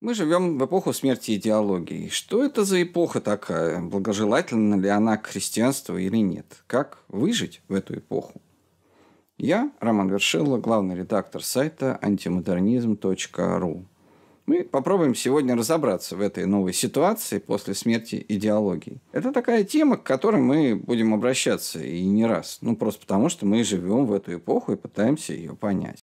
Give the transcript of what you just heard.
Мы живем в эпоху смерти идеологии. Что это за эпоха такая? Благожелательна ли она к христианству или нет? Как выжить в эту эпоху? Я, Роман Вершилла, главный редактор сайта antimodernizm.ru. Мы попробуем сегодня разобраться в этой новой ситуации после смерти идеологии. Это такая тема, к которой мы будем обращаться и не раз. Ну, просто потому, что мы живем в эту эпоху и пытаемся ее понять.